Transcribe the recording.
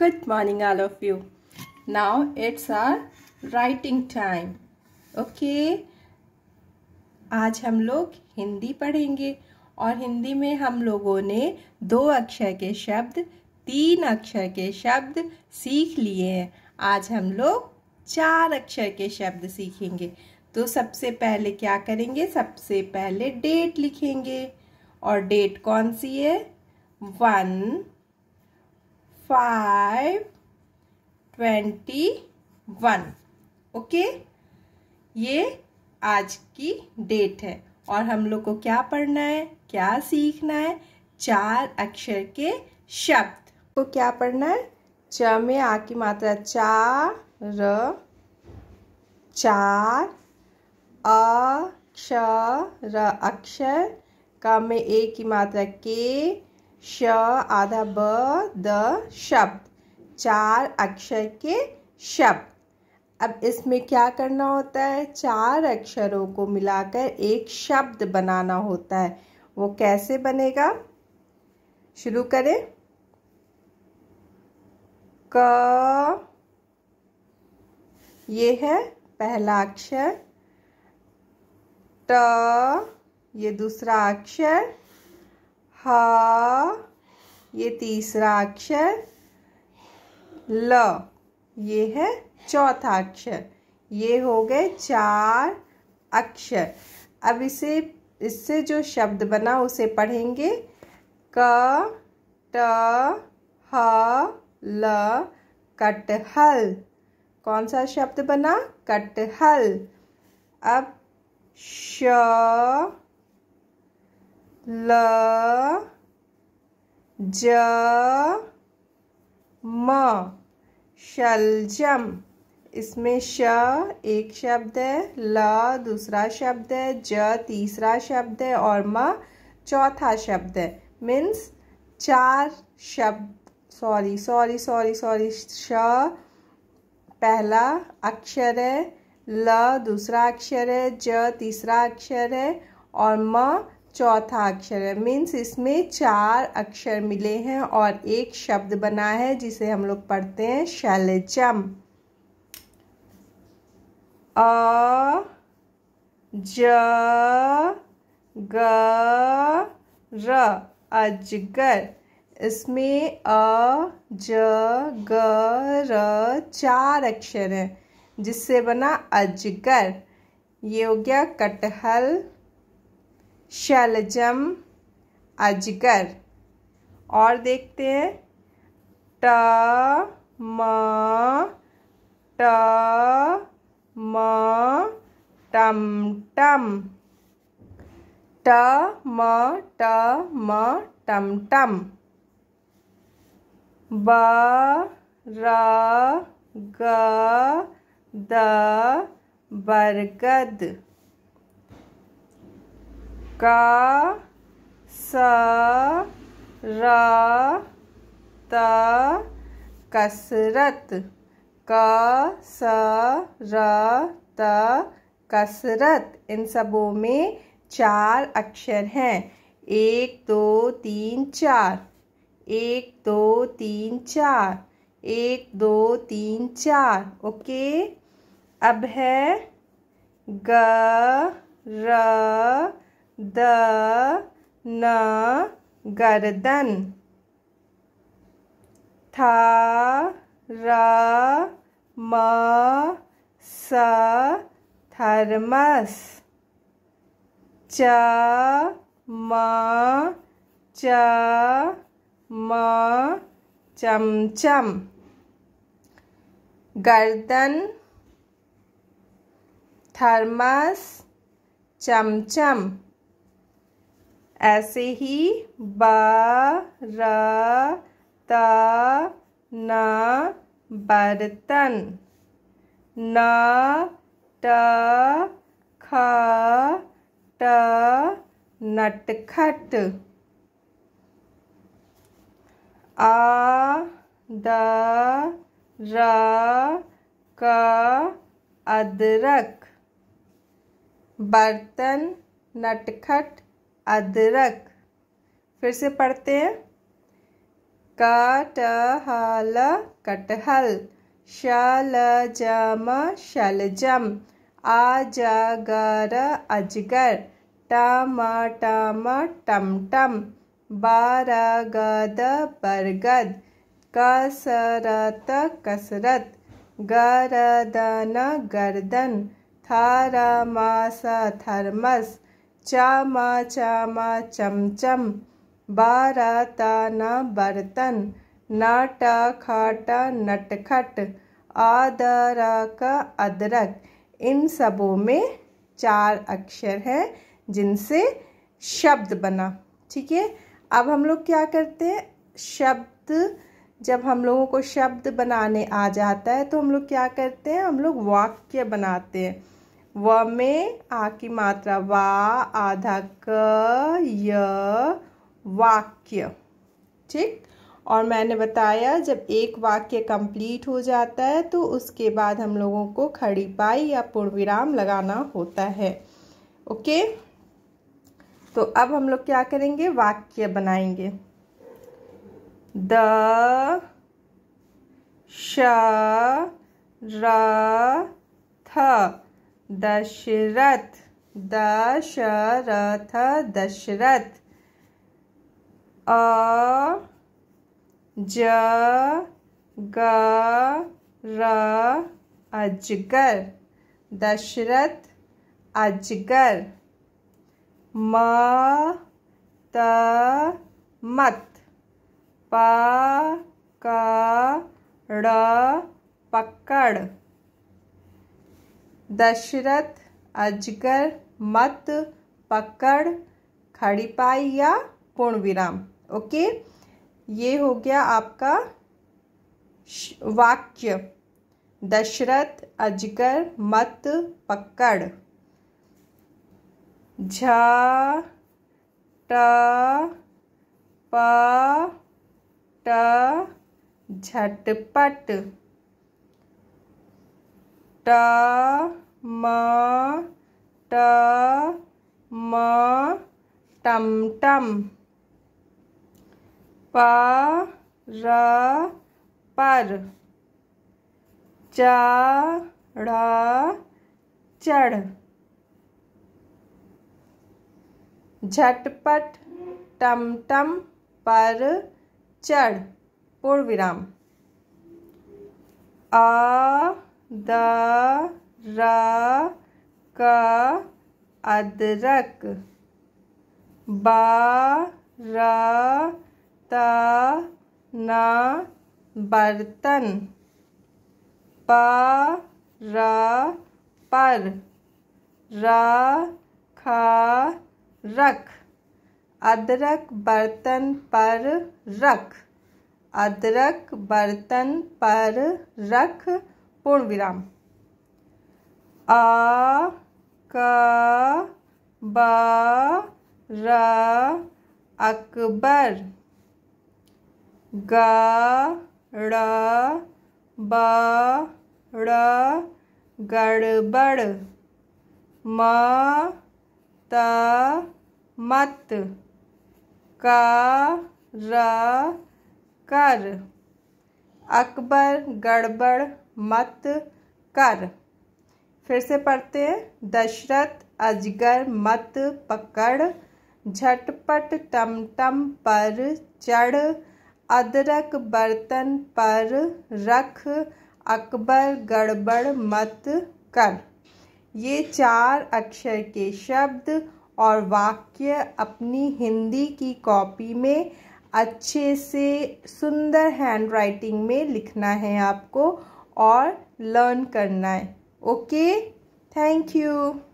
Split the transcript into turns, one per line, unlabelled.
Good morning all of you. Now it's our writing time. Okay? आज हम लोग हिंदी पढ़ेंगे और हिंदी में हम लोगों ने दो अक्षर के शब्द तीन अक्षर के शब्द सीख लिए हैं आज हम लोग चार अक्षर के शब्द सीखेंगे तो सबसे पहले क्या करेंगे सबसे पहले डेट लिखेंगे और डेट कौन सी है one five twenty one okay ये आज की डेट है और हम लोग को क्या पढ़ना है क्या सीखना है चार अक्षर के शब्द को क्या पढ़ना है च में आ की मात्रा चा र चार अक्षर अक्षर का में ए की मात्रा के श आधा ब द शब्द चार अक्षर के शब्द अब इसमें क्या करना होता है चार अक्षरों को मिलाकर एक शब्द बनाना होता है वो कैसे बनेगा शुरू करें क ये है पहला अक्षर ट ये दूसरा अक्षर ह ये तीसरा अक्षर ल ये है चौथा अक्षर ये हो गए चार अक्षर अब इसे इससे जो शब्द बना उसे पढ़ेंगे क ट ह ल कटहल कौन सा शब्द बना कटहल अब श ल ज म शलजम इसमें श एक शब्द है ल दूसरा शब्द है ज तीसरा शब्द है और म चौथा शब्द है मीन्स चार शब्द सॉरी सॉरी सॉरी सॉरी श पहला अक्षर है ल दूसरा अक्षर है ज तीसरा अक्षर है और म चौथा अक्षर है मीन्स इसमें चार अक्षर मिले हैं और एक शब्द बना है जिसे हम लोग पढ़ते हैं शैलजम अ ज ग र अजगर इसमें अ ज ग र चार अक्षर हैं जिससे बना अजगर ये हो गया कटहल शलजम अजगर और देखते हैं ट म ट म टम टम ट म ट म टम टम ब र ग द बरगद का स र त कसरत क स र त कसरत इन सबों में चार अक्षर हैं एक दो तीन चार एक दो तीन चार एक दो तीन चार ओके अब है ग र द न गर्दन था र म स थर्मस च म च म चमचम गर्दन थर्मस चमचम ऐसे ही ब र त न बर्तन न ट ख ट नटखट आ द र क अदरक बर्तन नटखट अदरक फिर से पढ़ते हैं कटहल कटहल शलजम शलजम आजगर अजगर टम टमटम बारगद बरगद कसरत कसरत गरदन गर्दन थारमास थर्मस चम चम चम बारा ताना बर्तन नाटा खाटा नटखट आदरा का अदरक इन सबों में चार अक्षर हैं जिनसे शब्द बना ठीक है अब हम लोग क्या करते हैं शब्द जब हम लोगों को शब्द बनाने आ जाता है तो हम लोग क्या करते हैं हम लोग वाक्य बनाते हैं व में आ की मात्रा वा आधा क य वाक्य ठीक और मैंने बताया जब एक वाक्य कंप्लीट हो जाता है तो उसके बाद हम लोगों को खड़ी पाई या पूर्ण विराम लगाना होता है ओके तो अब हम लोग क्या करेंगे वाक्य बनाएंगे द श र थ दशरथ दशरथ दशरथ अ ज ग र अजगर दशरथ अजगर म त मत प क ड़ पकड़ दशरथ अजगर मत पकड़ खड़ीपाई या पूर्ण विराम ओके ये हो गया आपका वाक्य दशरथ अजगर मत पकड़ झा ट प ट झटपट ट म ट म टम टम प र पर च चढ़ झटपट टम टम पर चढ़ पूर्व विराम आ द र क अदरक ब र त न बर्तन प र पर र ख रख अदरक बर्तन पर रख अदरक बर्तन पर रख पूर्ण विराम आ क ब र अकबर ग ड़ ब ड़ गड़बड़ म त मत क र कर अकबर गड़बड़ मत कर फिर से पढ़ते हैं दशरथ अजगर मत पकड़ झटपट टमटम पर चढ़ अदरक बर्तन पर रख अकबर गड़बड़ मत कर ये चार अक्षर के शब्द और वाक्य अपनी हिंदी की कॉपी में अच्छे से सुंदर हैंडराइटिंग में लिखना है आपको और लर्न करना है ओके थैंक यू